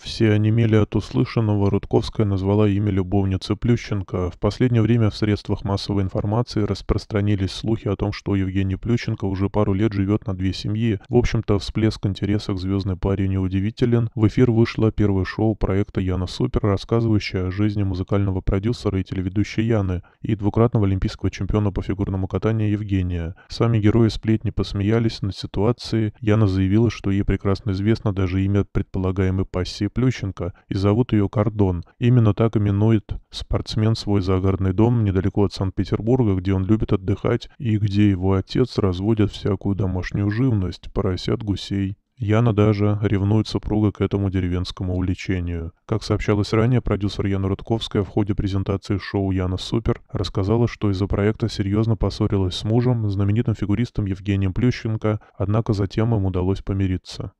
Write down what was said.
Все онемели от услышанного, Рудковская назвала имя любовницы Плющенко. В последнее время в средствах массовой информации распространились слухи о том, что Евгений Плющенко уже пару лет живет на две семьи. В общем-то, всплеск интереса к звездной паре неудивителен. В эфир вышло первое шоу проекта «Яна Супер», рассказывающее о жизни музыкального продюсера и телеведущей Яны и двукратного олимпийского чемпиона по фигурному катанию Евгения. Сами герои сплетни посмеялись над ситуацией. Яна заявила, что ей прекрасно известно даже имя предполагаемой пассии Плющенко и зовут ее Кордон. Именно так именует спортсмен свой загородный дом недалеко от Санкт-Петербурга, где он любит отдыхать и где его отец разводит всякую домашнюю живность, поросят, гусей. Яна даже ревнует супруга к этому деревенскому увлечению. Как сообщалось ранее, продюсер Яна Рудковская в ходе презентации шоу «Яна Супер» рассказала, что из-за проекта серьезно поссорилась с мужем, знаменитым фигуристом Евгением Плющенко, однако затем им удалось помириться.